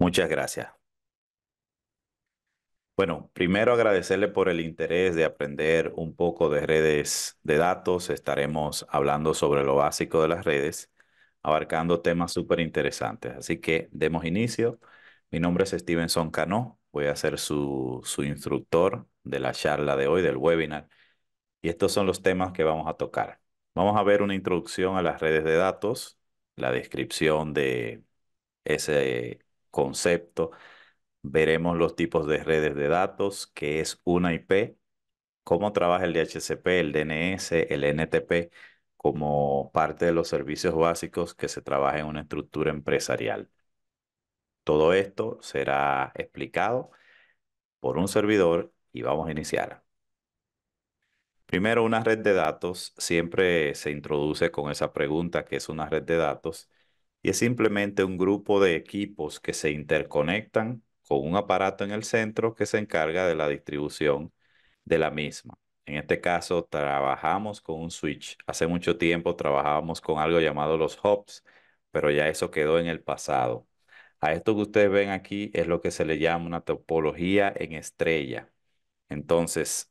Muchas gracias. Bueno, primero agradecerle por el interés de aprender un poco de redes de datos. Estaremos hablando sobre lo básico de las redes, abarcando temas súper interesantes. Así que demos inicio. Mi nombre es Stevenson Cano. Voy a ser su, su instructor de la charla de hoy, del webinar. Y estos son los temas que vamos a tocar. Vamos a ver una introducción a las redes de datos, la descripción de ese concepto. Veremos los tipos de redes de datos, qué es una IP, cómo trabaja el DHCP, el DNS, el NTP como parte de los servicios básicos que se trabaja en una estructura empresarial. Todo esto será explicado por un servidor y vamos a iniciar. Primero, una red de datos siempre se introduce con esa pregunta que es una red de datos y es simplemente un grupo de equipos que se interconectan con un aparato en el centro que se encarga de la distribución de la misma. En este caso, trabajamos con un switch. Hace mucho tiempo trabajábamos con algo llamado los hubs, pero ya eso quedó en el pasado. A esto que ustedes ven aquí es lo que se le llama una topología en estrella. Entonces,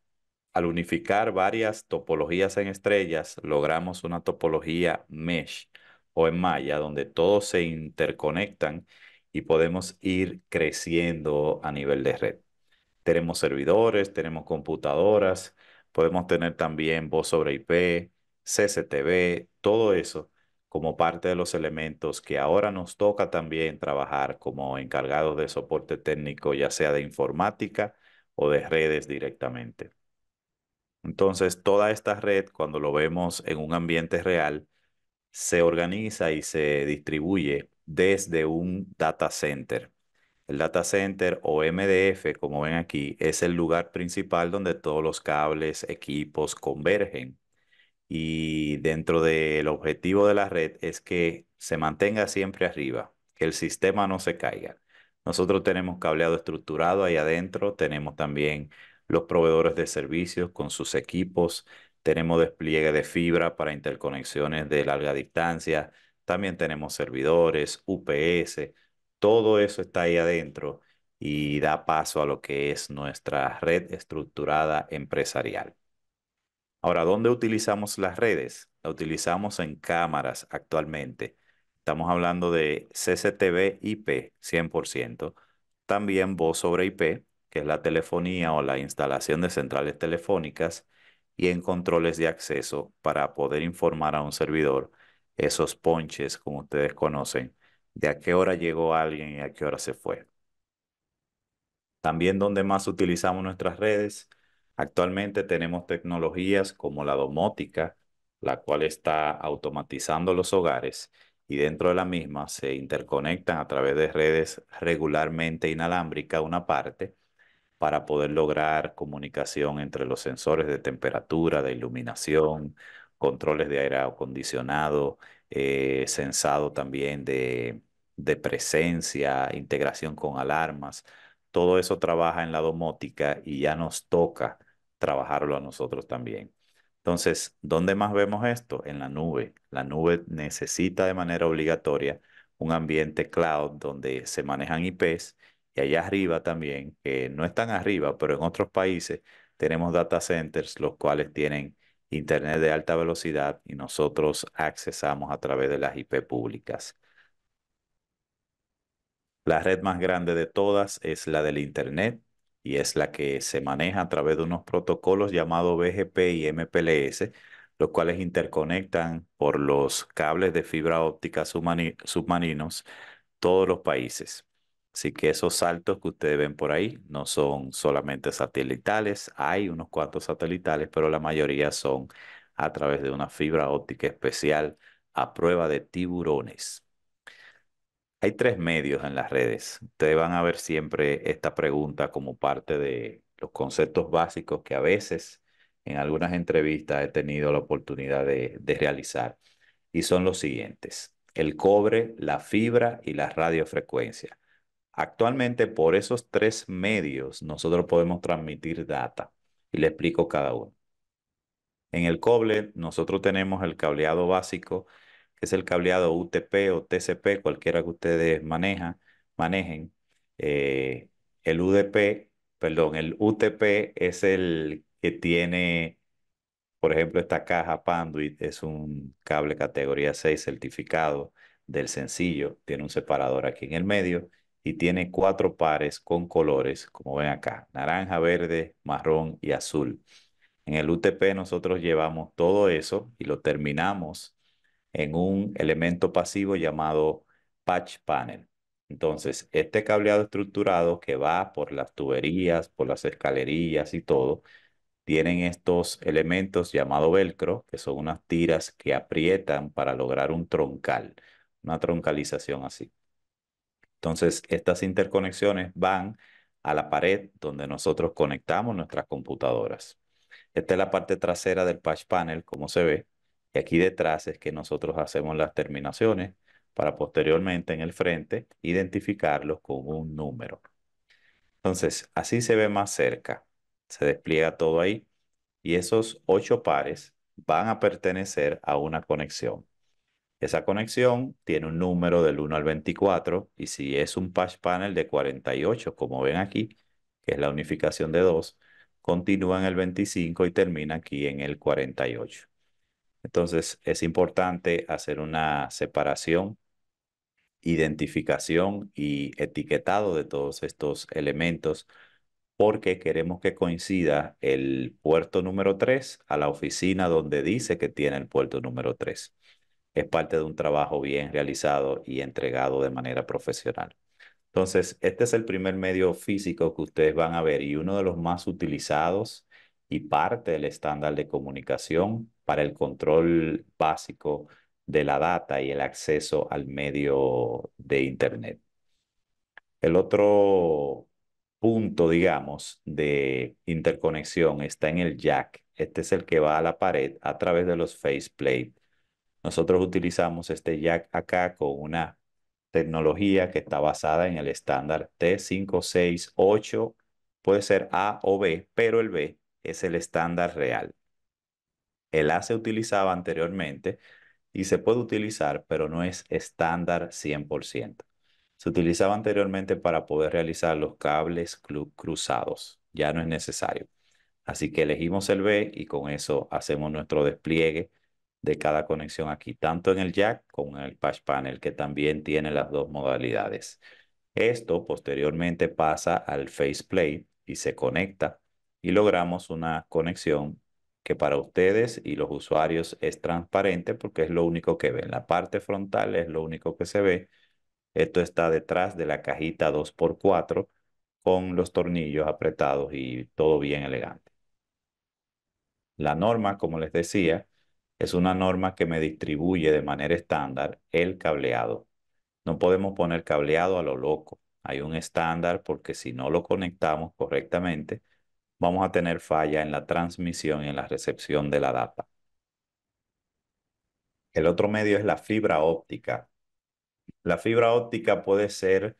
al unificar varias topologías en estrellas, logramos una topología mesh o en malla, donde todos se interconectan y podemos ir creciendo a nivel de red. Tenemos servidores, tenemos computadoras, podemos tener también voz sobre IP, CCTV, todo eso como parte de los elementos que ahora nos toca también trabajar como encargados de soporte técnico, ya sea de informática o de redes directamente. Entonces, toda esta red, cuando lo vemos en un ambiente real, se organiza y se distribuye desde un data center. El data center o MDF, como ven aquí, es el lugar principal donde todos los cables, equipos convergen. Y dentro del objetivo de la red es que se mantenga siempre arriba, que el sistema no se caiga. Nosotros tenemos cableado estructurado ahí adentro, tenemos también los proveedores de servicios con sus equipos, tenemos despliegue de fibra para interconexiones de larga distancia. También tenemos servidores, UPS. Todo eso está ahí adentro y da paso a lo que es nuestra red estructurada empresarial. Ahora, ¿dónde utilizamos las redes? La utilizamos en cámaras actualmente. Estamos hablando de CCTV IP 100%, también voz sobre IP, que es la telefonía o la instalación de centrales telefónicas, y en controles de acceso para poder informar a un servidor esos ponches, como ustedes conocen, de a qué hora llegó alguien y a qué hora se fue. También donde más utilizamos nuestras redes, actualmente tenemos tecnologías como la domótica, la cual está automatizando los hogares y dentro de la misma se interconectan a través de redes regularmente inalámbricas una parte para poder lograr comunicación entre los sensores de temperatura, de iluminación, controles de aire acondicionado, eh, sensado también de, de presencia, integración con alarmas. Todo eso trabaja en la domótica y ya nos toca trabajarlo a nosotros también. Entonces, ¿dónde más vemos esto? En la nube. La nube necesita de manera obligatoria un ambiente cloud donde se manejan IPs y allá arriba también, que no están arriba, pero en otros países tenemos data centers los cuales tienen internet de alta velocidad y nosotros accesamos a través de las IP públicas. La red más grande de todas es la del internet y es la que se maneja a través de unos protocolos llamados BGP y MPLS, los cuales interconectan por los cables de fibra óptica submarinos todos los países. Así que esos saltos que ustedes ven por ahí no son solamente satelitales, hay unos cuantos satelitales, pero la mayoría son a través de una fibra óptica especial a prueba de tiburones. Hay tres medios en las redes. Ustedes van a ver siempre esta pregunta como parte de los conceptos básicos que a veces en algunas entrevistas he tenido la oportunidad de, de realizar. Y son los siguientes. El cobre, la fibra y la radiofrecuencia. Actualmente por esos tres medios nosotros podemos transmitir data y le explico cada uno. En el cobre nosotros tenemos el cableado básico, que es el cableado UTP o TCP, cualquiera que ustedes maneja, manejen. Eh, el UDP, perdón, el UTP es el que tiene, por ejemplo, esta caja Panduit, es un cable categoría 6 certificado del sencillo, tiene un separador aquí en el medio y tiene cuatro pares con colores, como ven acá, naranja, verde, marrón y azul. En el UTP nosotros llevamos todo eso y lo terminamos en un elemento pasivo llamado patch panel. Entonces, este cableado estructurado que va por las tuberías, por las escalerías y todo, tienen estos elementos llamados velcro, que son unas tiras que aprietan para lograr un troncal, una troncalización así. Entonces, estas interconexiones van a la pared donde nosotros conectamos nuestras computadoras. Esta es la parte trasera del patch panel, como se ve. Y aquí detrás es que nosotros hacemos las terminaciones para posteriormente en el frente identificarlos con un número. Entonces, así se ve más cerca. Se despliega todo ahí y esos ocho pares van a pertenecer a una conexión. Esa conexión tiene un número del 1 al 24 y si es un patch panel de 48, como ven aquí, que es la unificación de 2, continúa en el 25 y termina aquí en el 48. Entonces es importante hacer una separación, identificación y etiquetado de todos estos elementos porque queremos que coincida el puerto número 3 a la oficina donde dice que tiene el puerto número 3 es parte de un trabajo bien realizado y entregado de manera profesional. Entonces, este es el primer medio físico que ustedes van a ver y uno de los más utilizados y parte del estándar de comunicación para el control básico de la data y el acceso al medio de Internet. El otro punto, digamos, de interconexión está en el jack. Este es el que va a la pared a través de los faceplate nosotros utilizamos este jack acá con una tecnología que está basada en el estándar T568, puede ser A o B, pero el B es el estándar real. El A se utilizaba anteriormente y se puede utilizar, pero no es estándar 100%. Se utilizaba anteriormente para poder realizar los cables cruzados. Ya no es necesario. Así que elegimos el B y con eso hacemos nuestro despliegue de cada conexión aquí, tanto en el jack como en el patch panel, que también tiene las dos modalidades. Esto posteriormente pasa al faceplate y se conecta y logramos una conexión que para ustedes y los usuarios es transparente porque es lo único que ven. La parte frontal es lo único que se ve. Esto está detrás de la cajita 2x4 con los tornillos apretados y todo bien elegante. La norma, como les decía, es una norma que me distribuye de manera estándar el cableado. No podemos poner cableado a lo loco. Hay un estándar porque si no lo conectamos correctamente, vamos a tener falla en la transmisión y en la recepción de la data. El otro medio es la fibra óptica. La fibra óptica puede ser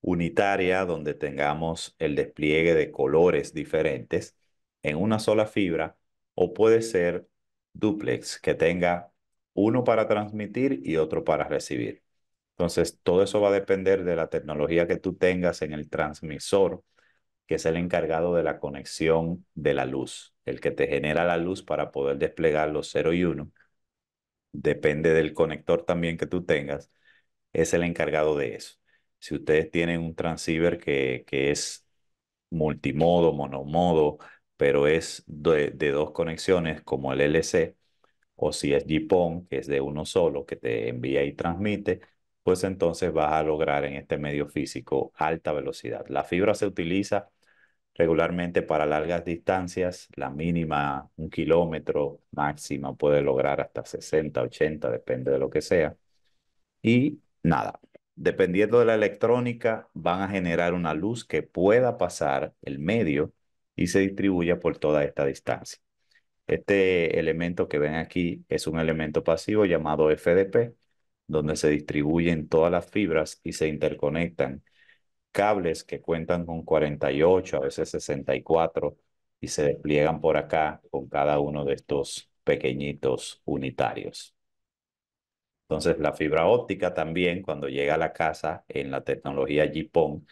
unitaria, donde tengamos el despliegue de colores diferentes en una sola fibra, o puede ser duplex que tenga uno para transmitir y otro para recibir. Entonces, todo eso va a depender de la tecnología que tú tengas en el transmisor, que es el encargado de la conexión de la luz, el que te genera la luz para poder desplegar los 0 y 1. Depende del conector también que tú tengas, es el encargado de eso. Si ustedes tienen un transceiver que, que es multimodo, monomodo, pero es de, dos conexiones como el LC, o si es GPON, que es de uno solo, que te envía y transmite, pues entonces vas a lograr en este medio físico alta velocidad. La fibra se utiliza regularmente para largas distancias, la mínima un kilómetro, máxima puede lograr hasta 60, 80, depende de lo que sea. Y nada, dependiendo de la electrónica, van a generar una luz que pueda pasar el medio y se distribuya por toda esta distancia. Este elemento que ven aquí es un elemento pasivo llamado FDP, donde se distribuyen todas las fibras y se interconectan cables que cuentan con 48, a veces 64, y se despliegan por acá con cada uno de estos pequeñitos unitarios. Entonces, la fibra óptica también, cuando llega a la casa en la tecnología GPON,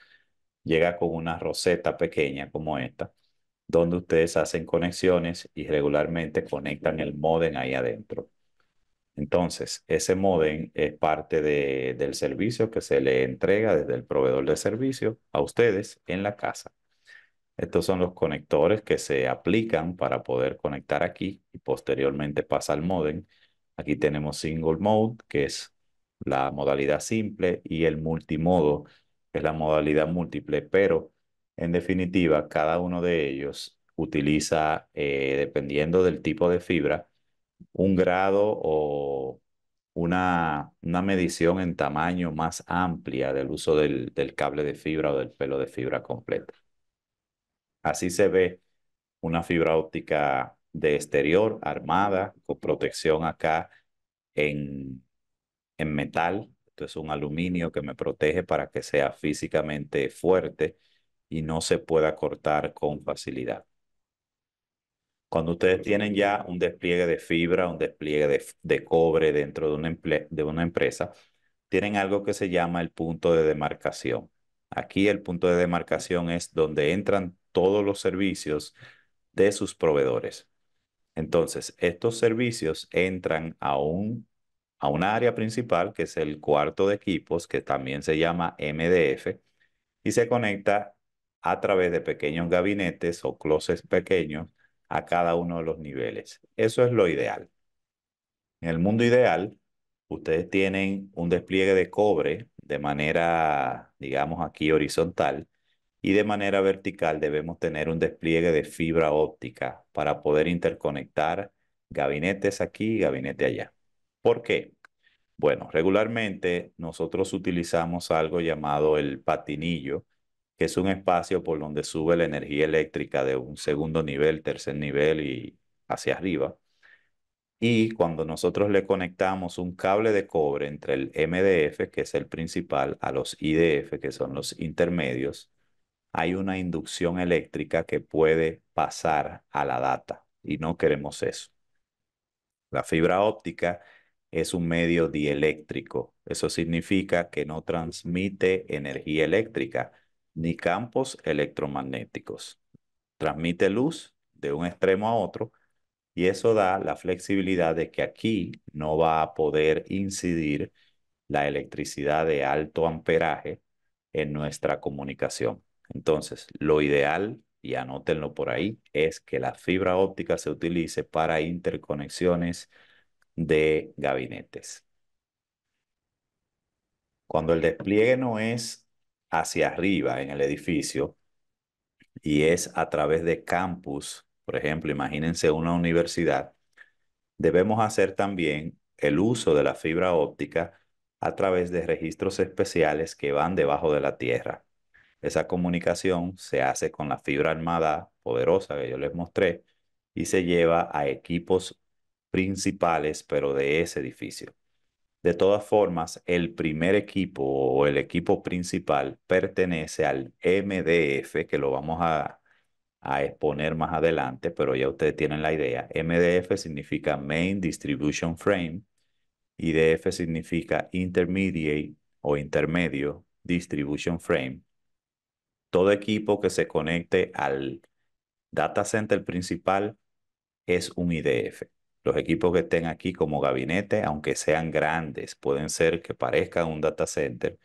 llega con una roseta pequeña como esta, donde ustedes hacen conexiones y regularmente conectan el modem ahí adentro. Entonces, ese modem es parte del servicio que se le entrega desde el proveedor de servicio a ustedes en la casa. Estos son los conectores que se aplican para poder conectar aquí y posteriormente pasa al modem. Aquí tenemos single mode, que es la modalidad simple, y el multimodo, que es la modalidad múltiple, pero en definitiva, cada uno de ellos utiliza, eh, dependiendo del tipo de fibra, un grado o una, medición en tamaño más amplia del uso del, cable de fibra o del pelo de fibra completa. Así se ve una fibra óptica de exterior armada con protección acá en, en metal. Esto es un aluminio que me protege para que sea físicamente fuerte y no se pueda cortar con facilidad. Cuando ustedes tienen ya un despliegue de fibra, un despliegue de, cobre dentro de una, de una empresa, tienen algo que se llama el punto de demarcación. Aquí el punto de demarcación es donde entran todos los servicios de sus proveedores. Entonces, estos servicios entran a un, a un área principal, que es el cuarto de equipos, que también se llama MDF, y se conecta a través de pequeños gabinetes o closets pequeños a cada uno de los niveles. Eso es lo ideal. En el mundo ideal, ustedes tienen un despliegue de cobre de manera, digamos aquí, horizontal y de manera vertical debemos tener un despliegue de fibra óptica para poder interconectar gabinetes aquí y gabinete allá. ¿Por qué? Bueno, regularmente nosotros utilizamos algo llamado el patinillo, que es un espacio por donde sube la energía eléctrica de un segundo nivel, tercer nivel y hacia arriba. Y cuando nosotros le conectamos un cable de cobre entre el MDF, que es el principal, a los IDF, que son los intermedios, hay una inducción eléctrica que puede pasar a la data y no queremos eso. La fibra óptica es un medio dieléctrico. Eso significa que no transmite energía eléctrica ni campos electromagnéticos. Transmite luz de un extremo a otro y eso da la flexibilidad de que aquí no va a poder incidir la electricidad de alto amperaje en nuestra comunicación. Entonces, lo ideal, y anótenlo por ahí, es que la fibra óptica se utilice para interconexiones de gabinetes. Cuando el despliegue no es hacia arriba en el edificio y es a través de campus, por ejemplo, imagínense una universidad, debemos hacer también el uso de la fibra óptica a través de registros especiales que van debajo de la tierra. Esa comunicación se hace con la fibra armada poderosa que yo les mostré y se lleva a equipos principales, pero de ese edificio. De todas formas, el primer equipo o el equipo principal pertenece al MDF, que lo vamos a, exponer más adelante, pero ya ustedes tienen la idea. MDF significa Main Distribution Frame, IDF significa Intermediate o Intermedio Distribution Frame. Todo equipo que se conecte al data center principal es un IDF. Los equipos que estén aquí como gabinete, aunque sean grandes, pueden ser que parezcan un data center,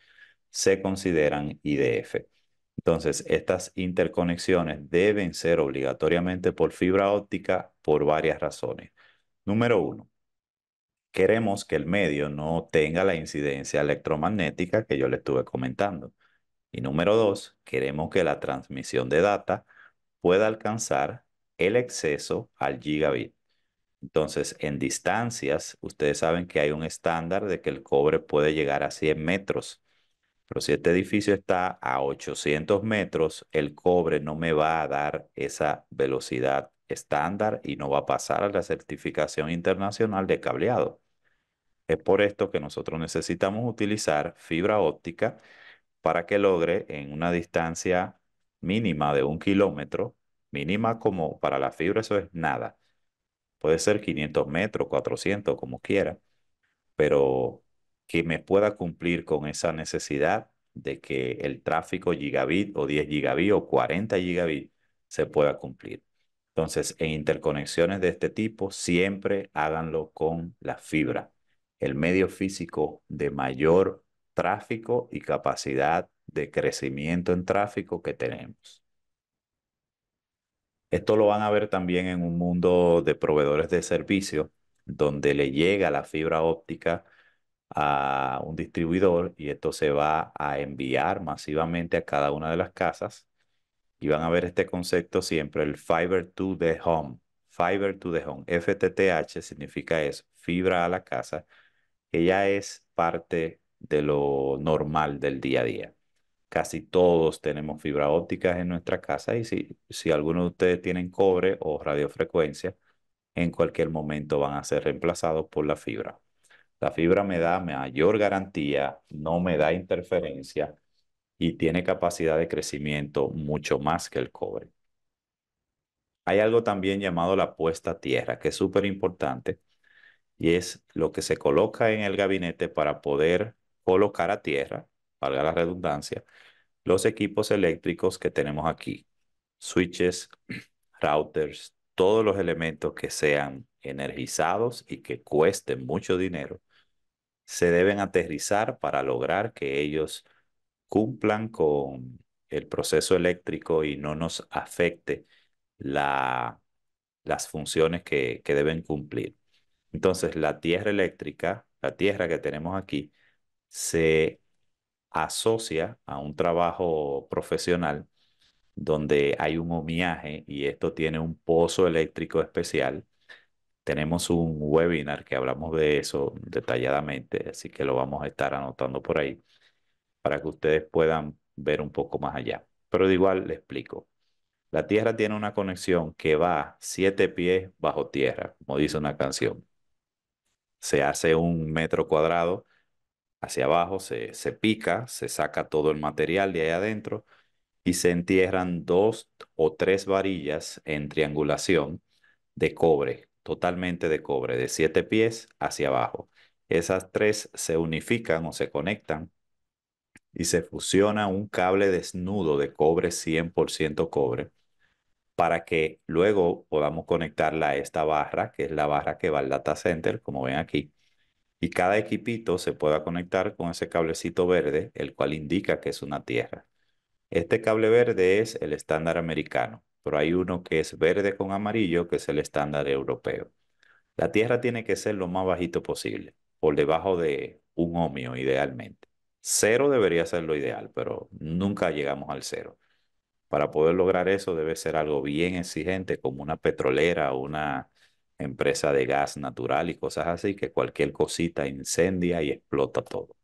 se consideran IDF. Entonces, estas interconexiones deben ser obligatoriamente por fibra óptica por varias razones. Número uno, queremos que el medio no tenga la incidencia electromagnética que yo le estuve comentando. Y número dos, queremos que la transmisión de data pueda alcanzar el exceso al gigabit. Entonces, en distancias, ustedes saben que hay un estándar de que el cobre puede llegar a 100 metros. Pero si este edificio está a 800 metros, el cobre no me va a dar esa velocidad estándar y no va a pasar a la certificación internacional de cableado. Es por esto que nosotros necesitamos utilizar fibra óptica para que logre en una distancia mínima de un kilómetro, mínima como para la fibra eso es nada, Puede ser 500 metros, 400, como quiera, pero que me pueda cumplir con esa necesidad de que el tráfico gigabit o 10 gigabit o 40 gigabit se pueda cumplir. Entonces, en interconexiones de este tipo, siempre háganlo con la fibra, el medio físico de mayor tráfico y capacidad de crecimiento en tráfico que tenemos. Esto lo van a ver también en un mundo de proveedores de servicios, donde le llega la fibra óptica a un distribuidor y esto se va a enviar masivamente a cada una de las casas. Y van a ver este concepto siempre, el Fiber to the Home. Fiber to the Home. FTTH significa eso, fibra a la casa, que ya es parte de lo normal del día a día. Casi todos tenemos fibra óptica en nuestra casa y si, si alguno de ustedes tienen cobre o radiofrecuencia, en cualquier momento van a ser reemplazados por la fibra. La fibra me da mayor garantía, no me da interferencia y tiene capacidad de crecimiento mucho más que el cobre. Hay algo también llamado la puesta a tierra, que es súper importante y es lo que se coloca en el gabinete para poder colocar a tierra valga la redundancia, los equipos eléctricos que tenemos aquí, switches, routers, todos los elementos que sean energizados y que cuesten mucho dinero, se deben aterrizar para lograr que ellos cumplan con el proceso eléctrico y no nos afecte la, las funciones que, que deben cumplir. Entonces, la tierra eléctrica, la tierra que tenemos aquí, se asocia a un trabajo profesional donde hay un homiaje y esto tiene un pozo eléctrico especial. Tenemos un webinar que hablamos de eso detalladamente, así que lo vamos a estar anotando por ahí para que ustedes puedan ver un poco más allá. Pero de igual le explico. La Tierra tiene una conexión que va siete pies bajo tierra, como dice una canción. Se hace un metro cuadrado hacia abajo, se, se pica, se saca todo el material de ahí adentro y se entierran dos o tres varillas en triangulación de cobre, totalmente de cobre, de siete pies hacia abajo. Esas tres se unifican o se conectan y se fusiona un cable desnudo de cobre 100% cobre para que luego podamos conectarla a esta barra, que es la barra que va al data center, como ven aquí, y cada equipito se pueda conectar con ese cablecito verde, el cual indica que es una tierra. Este cable verde es el estándar americano, pero hay uno que es verde con amarillo, que es el estándar europeo. La tierra tiene que ser lo más bajito posible, por debajo de un ohmio idealmente. Cero debería ser lo ideal, pero nunca llegamos al cero. Para poder lograr eso debe ser algo bien exigente, como una petrolera o una empresa de gas natural y cosas así, que cualquier cosita incendia y explota todo.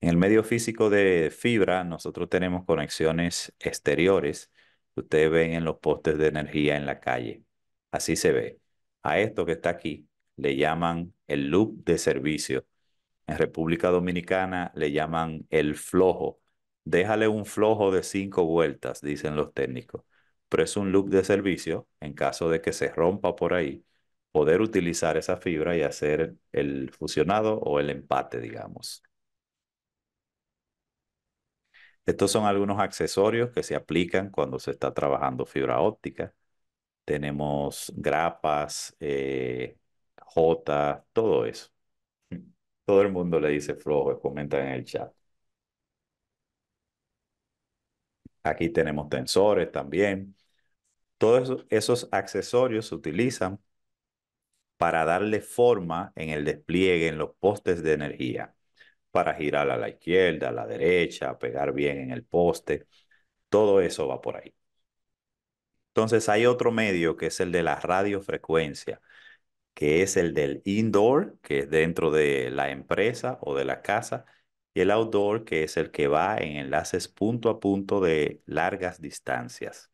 En el medio físico de fibra, nosotros tenemos conexiones exteriores que ustedes ven en los postes de energía en la calle. Así se ve. A esto que está aquí le llaman el loop de servicio. En República Dominicana le llaman el flojo. Déjale un flojo de cinco vueltas, dicen los técnicos pero es un loop de servicio en caso de que se rompa por ahí, poder utilizar esa fibra y hacer el fusionado o el empate, digamos. Estos son algunos accesorios que se aplican cuando se está trabajando fibra óptica. Tenemos grapas, eh, J, todo eso. Todo el mundo le dice flojo, comentan en el chat. Aquí tenemos tensores también. Todos esos accesorios se utilizan para darle forma en el despliegue, en los postes de energía, para girar a la izquierda, a la derecha, pegar bien en el poste. Todo eso va por ahí. Entonces hay otro medio que es el de la radiofrecuencia, que es el del indoor, que es dentro de la empresa o de la casa, y el outdoor, que es el que va en enlaces punto a punto de largas distancias.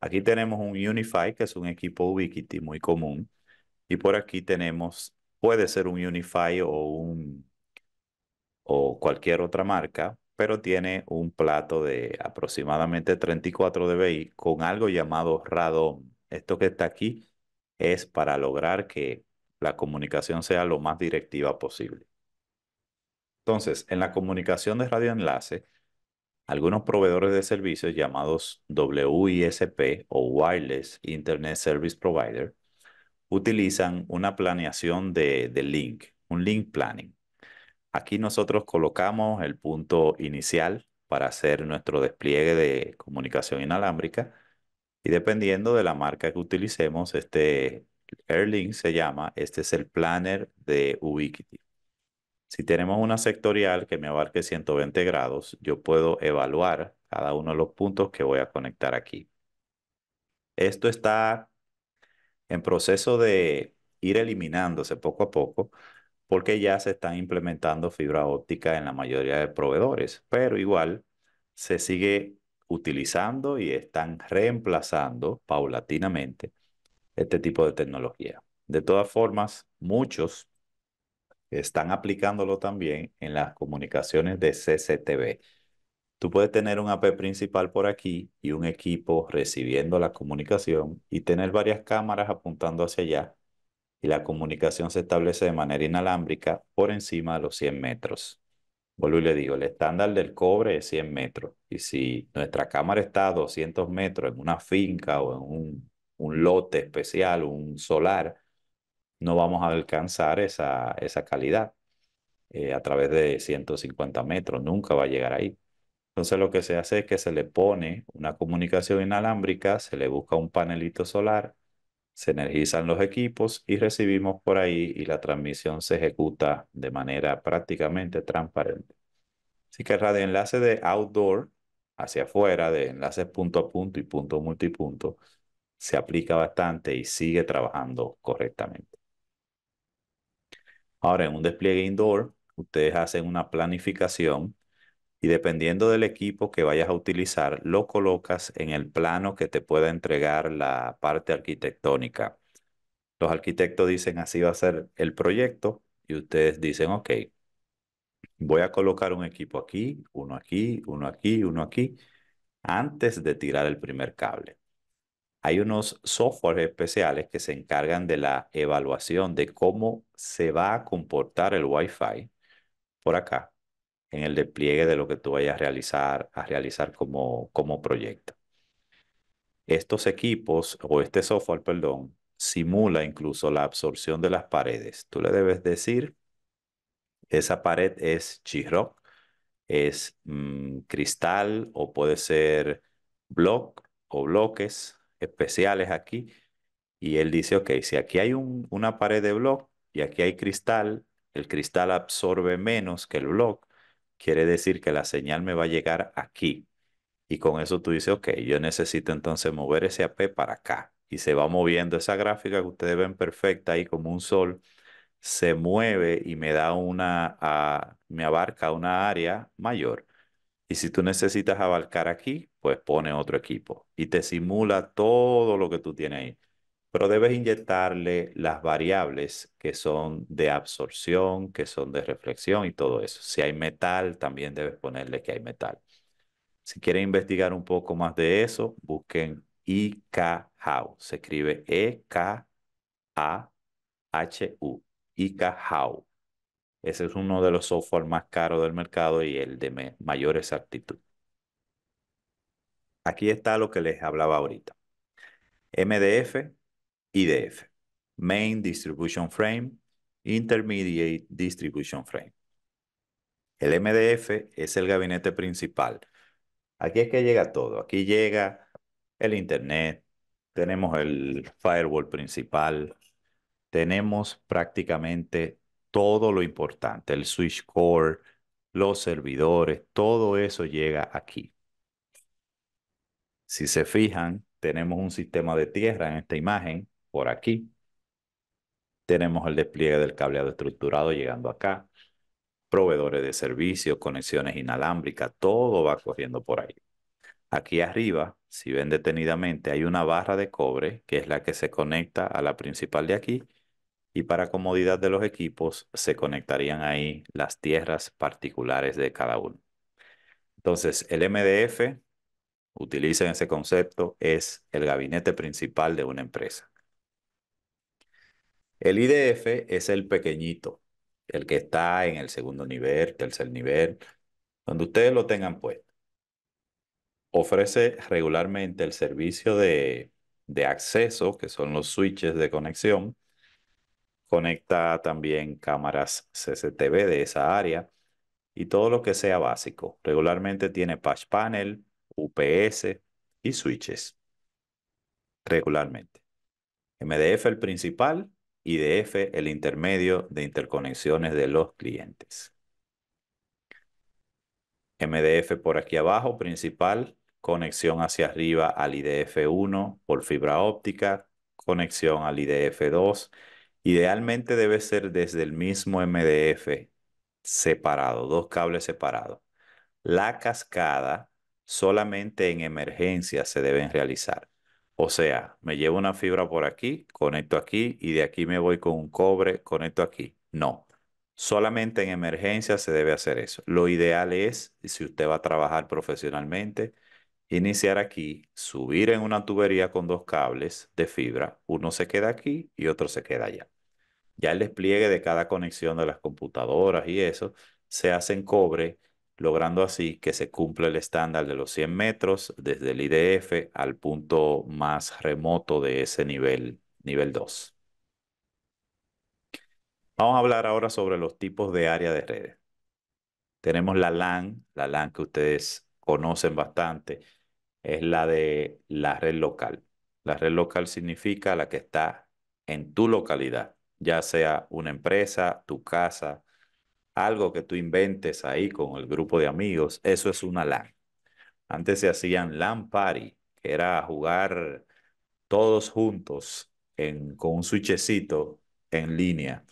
Aquí tenemos un Unify, que es un equipo Ubiquiti muy común. Y por aquí tenemos, puede ser un Unify o un o cualquier otra marca, pero tiene un plato de aproximadamente 34 dBi con algo llamado radon. Esto que está aquí es para lograr que la comunicación sea lo más directiva posible. Entonces, en la comunicación de radioenlace, algunos proveedores de servicios llamados WISP o Wireless Internet Service Provider utilizan una planeación de, link, un link planning. Aquí nosotros colocamos el punto inicial para hacer nuestro despliegue de comunicación inalámbrica y dependiendo de la marca que utilicemos, este Airlink se llama, este es el planner de Ubiquiti. Si tenemos una sectorial que me abarque 120 grados, yo puedo evaluar cada uno de los puntos que voy a conectar aquí. Esto está en proceso de ir eliminándose poco a poco porque ya se están implementando fibra óptica en la mayoría de proveedores, pero igual se sigue utilizando y están reemplazando paulatinamente este tipo de tecnología. De todas formas, muchos están aplicándolo también en las comunicaciones de CCTV. Tú puedes tener un AP principal por aquí y un equipo recibiendo la comunicación y tener varias cámaras apuntando hacia allá y la comunicación se establece de manera inalámbrica por encima de los 100 metros. Vuelvo y le digo, el estándar del cobre es 100 metros y si nuestra cámara está a 200 metros en una finca o en un lote especial, un solar, no vamos a alcanzar esa, calidad eh, a través de 150 metros, nunca va a llegar ahí. Entonces lo que se hace es que se le pone una comunicación inalámbrica, se le busca un panelito solar, se energizan los equipos y recibimos por ahí y la transmisión se ejecuta de manera prácticamente transparente. Así que el radioenlace de outdoor hacia afuera, de enlaces punto a punto y punto multipunto, se aplica bastante y sigue trabajando correctamente. Ahora, en un despliegue indoor, ustedes hacen una planificación y dependiendo del equipo que vayas a utilizar, lo colocas en el plano que te pueda entregar la parte arquitectónica. Los arquitectos dicen así va a ser el proyecto y ustedes dicen, ok, voy a colocar un equipo aquí, uno aquí, uno aquí, uno aquí, antes de tirar el primer cable hay unos softwares especiales que se encargan de la evaluación de cómo se va a comportar el Wi-Fi por acá en el despliegue de lo que tú vayas a realizar, a realizar como, como proyecto. Estos equipos o este software, perdón, simula incluso la absorción de las paredes. Tú le debes decir, esa pared es chirroc, es mm, cristal o puede ser block o bloques especiales aquí. Y él dice, ok, si aquí hay una pared de block y aquí hay cristal, el cristal absorbe menos que el block quiere decir que la señal me va a llegar aquí. Y con eso tú dices, ok, yo necesito entonces mover ese AP para acá. Y se va moviendo esa gráfica que ustedes ven perfecta ahí como un sol, se mueve y me da una, me abarca una área mayor. Y si tú necesitas abarcar aquí, pues pone otro equipo y te simula todo lo que tú tienes ahí. Pero debes inyectarle las variables que son de absorción, que son de reflexión y todo eso. Si hay metal, también debes ponerle que hay metal. Si quieren investigar un poco más de eso, busquen IKHOW. Se escribe E-K-A-H-U. IKHOW. Ese es uno de los software más caros del mercado y el de mayor exactitud. Aquí está lo que les hablaba ahorita. MDF, IDF, Main Distribution Frame, Intermediate Distribution Frame. El MDF es el gabinete principal. Aquí es que llega todo. Aquí llega el Internet, tenemos el firewall principal, tenemos prácticamente todo lo importante, el switch core, los servidores, todo eso llega aquí. Si se fijan, tenemos un sistema de tierra en esta imagen, por aquí. Tenemos el despliegue del cableado estructurado llegando acá. Proveedores de servicios, conexiones inalámbricas, todo va corriendo por ahí. Aquí arriba, si ven detenidamente, hay una barra de cobre que es la que se conecta a la principal de aquí y para comodidad de los equipos se conectarían ahí las tierras particulares de cada uno. Entonces, el MDF Utilicen ese concepto, es el gabinete principal de una empresa. El IDF es el pequeñito, el que está en el segundo nivel, tercer nivel, donde ustedes lo tengan puesto. Ofrece regularmente el servicio de, de acceso, que son los switches de conexión. Conecta también cámaras CCTV de esa área y todo lo que sea básico. Regularmente tiene patch panel, UPS y switches regularmente. MDF el principal y el intermedio de interconexiones de los clientes. MDF por aquí abajo, principal, conexión hacia arriba al IDF1 por fibra óptica, conexión al IDF2. Idealmente debe ser desde el mismo MDF separado, dos cables separados. La cascada solamente en emergencia se deben realizar. O sea, me llevo una fibra por aquí, conecto aquí y de aquí me voy con un cobre, conecto aquí. No, solamente en emergencia se debe hacer eso. Lo ideal es, si usted va a trabajar profesionalmente, iniciar aquí, subir en una tubería con dos cables de fibra. Uno se queda aquí y otro se queda allá. Ya el despliegue de cada conexión de las computadoras y eso se hace en cobre logrando así que se cumpla el estándar de los 100 metros desde el IDF al punto más remoto de ese nivel, nivel 2. Vamos a hablar ahora sobre los tipos de área de redes. Tenemos la LAN, la LAN que ustedes conocen bastante, es la de la red local. La red local significa la que está en tu localidad, ya sea una empresa, tu casa, algo que tú inventes ahí con el grupo de amigos, eso es una LAN. Antes se hacían LAN party, que era jugar todos juntos en, con un switchecito en línea,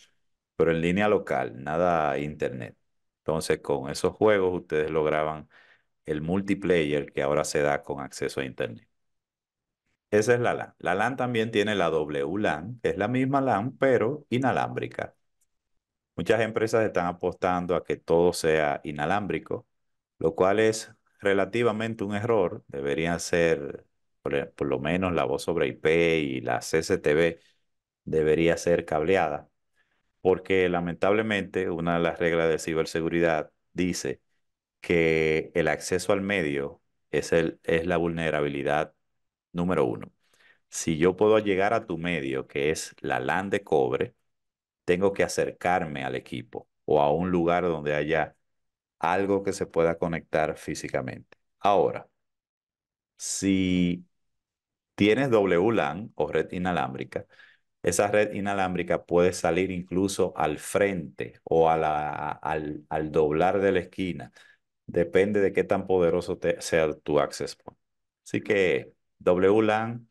pero en línea local, nada internet. Entonces, con esos juegos ustedes lograban el multiplayer que ahora se da con acceso a internet. Esa es la LAN. La LAN también tiene la WLAN, que es la misma LAN, pero inalámbrica. Muchas empresas están apostando a que todo sea inalámbrico, lo cual es relativamente un error. Debería ser, por, lo menos, la voz sobre IP y la CCTV debería ser cableada, porque lamentablemente una de las reglas de ciberseguridad dice que el acceso al medio es, el, es la vulnerabilidad número uno. Si yo puedo llegar a tu medio, que es la LAN de cobre, tengo que acercarme al equipo o a un lugar donde haya algo que se pueda conectar físicamente. Ahora, si tienes WLAN o red inalámbrica, esa red inalámbrica puede salir incluso al frente o al, al, doblar de la esquina. Depende de qué tan poderoso sea tu access point. Así que WLAN,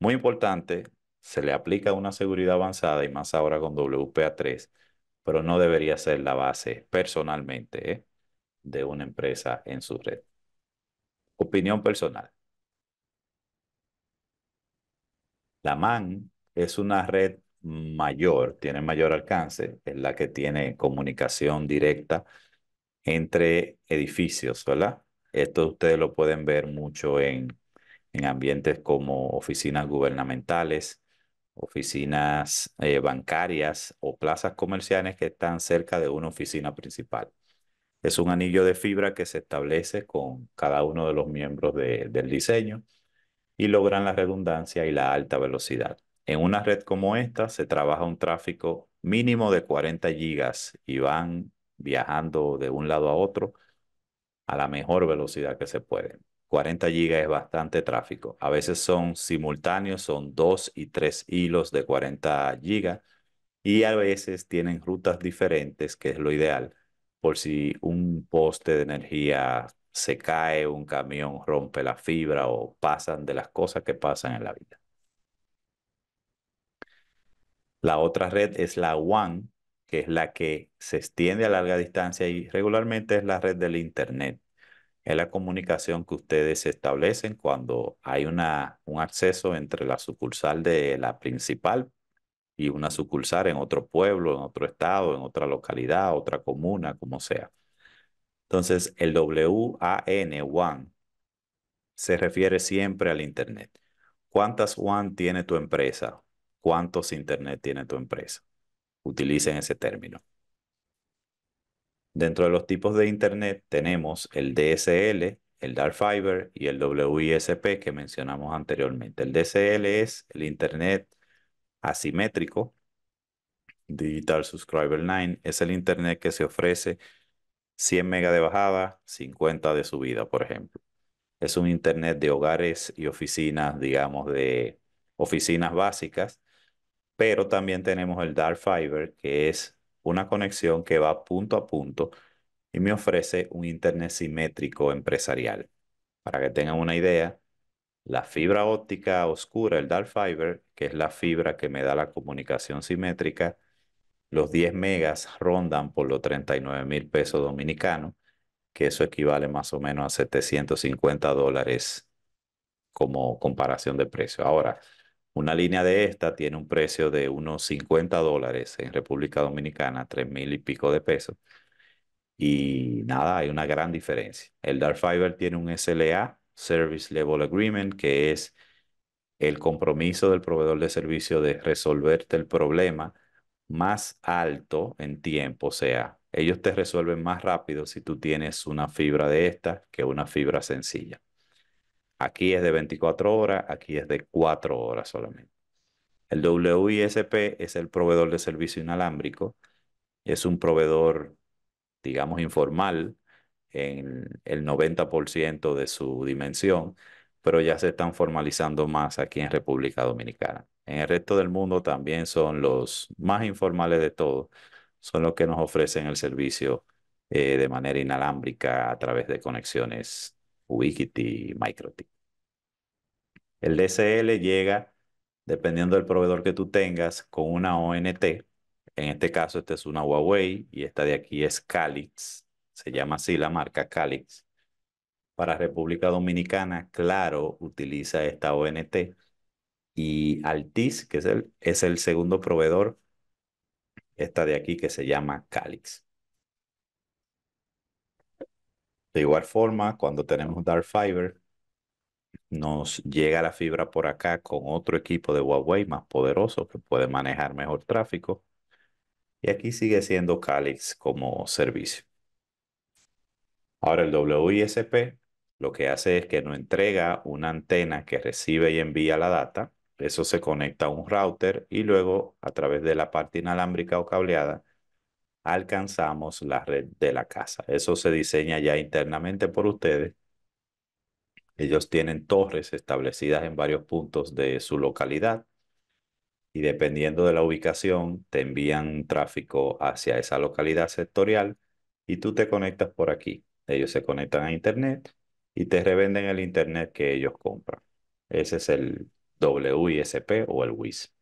muy importante, se le aplica una seguridad avanzada y más ahora con WPA3, pero no debería ser la base personalmente ¿eh? de una empresa en su red. Opinión personal. La MAN es una red mayor, tiene mayor alcance, es la que tiene comunicación directa entre edificios, ¿verdad? Esto ustedes lo pueden ver mucho en, en ambientes como oficinas gubernamentales, oficinas eh, bancarias o plazas comerciales que están cerca de una oficina principal. Es un anillo de fibra que se establece con cada uno de los miembros del diseño y logran la redundancia y la alta velocidad. En una red como esta se trabaja un tráfico mínimo de 40 gigas y van viajando de un lado a otro a la mejor velocidad que se puede. 40 gigas es bastante tráfico. A veces son simultáneos, son dos y tres hilos de 40 gigas y a veces tienen rutas diferentes, que es lo ideal, por si un poste de energía se cae, un camión rompe la fibra o pasan de las cosas que pasan en la vida. La otra red es la WAN, que es la que se extiende a larga distancia y regularmente es la red del Internet es la comunicación que ustedes establecen cuando hay una, un acceso entre la sucursal de la principal y una sucursal en otro pueblo, en otro estado, en otra localidad, otra comuna, como sea. Entonces, el WAN, se refiere siempre al Internet. ¿Cuántas WAN tiene tu empresa? ¿Cuántos Internet tiene tu empresa? Utilicen ese término. Dentro de los tipos de Internet tenemos el DSL, el Dark Fiber y el WISP que mencionamos anteriormente. El DSL es el Internet asimétrico, Digital Subscriber Line, es el Internet que se ofrece 100 megas de bajada, 50 de subida, por ejemplo. Es un Internet de hogares y oficinas, digamos, de oficinas básicas, pero también tenemos el Dark Fiber, que es una conexión que va punto a punto y me ofrece un Internet simétrico empresarial. Para que tengan una idea, la fibra óptica oscura, el dark fiber, que es la fibra que me da la comunicación simétrica, los 10 megas rondan por los 39 mil pesos dominicanos, que eso equivale más o menos a 750 dólares como comparación de precio. Ahora, una línea de esta tiene un precio de unos 50 dólares en República Dominicana, 3 mil y pico de pesos. Y nada, hay una gran diferencia. El Dark Fiber tiene un SLA, Service Level Agreement, que es el compromiso del proveedor de servicio de resolverte el problema más alto en tiempo. O sea, ellos te resuelven más rápido si tú tienes una fibra de esta que una fibra sencilla. Aquí es de 24 horas, aquí es de 4 horas solamente. El WISP es el proveedor de servicio inalámbrico. Es un proveedor, digamos, informal en el 90% de su dimensión, pero ya se están formalizando más aquí en República Dominicana. En el resto del mundo también son los más informales de todos, son los que nos ofrecen el servicio eh, de manera inalámbrica a través de conexiones Ubiquiti y el DSL llega, dependiendo del proveedor que tú tengas, con una ONT. En este caso, esta es una Huawei y esta de aquí es Calix. Se llama así la marca Calix. Para República Dominicana, Claro utiliza esta ONT. Y Altis, que es el, es el segundo proveedor, esta de aquí que se llama Calix. De igual forma, cuando tenemos Dark Fiber, nos llega la fibra por acá con otro equipo de Huawei más poderoso que puede manejar mejor tráfico. Y aquí sigue siendo Calix como servicio. Ahora el WISP lo que hace es que nos entrega una antena que recibe y envía la data. Eso se conecta a un router y luego a través de la parte inalámbrica o cableada alcanzamos la red de la casa. Eso se diseña ya internamente por ustedes ellos tienen torres establecidas en varios puntos de su localidad y dependiendo de la ubicación te envían tráfico hacia esa localidad sectorial y tú te conectas por aquí. Ellos se conectan a Internet y te revenden el Internet que ellos compran. Ese es el WISP o el WISP.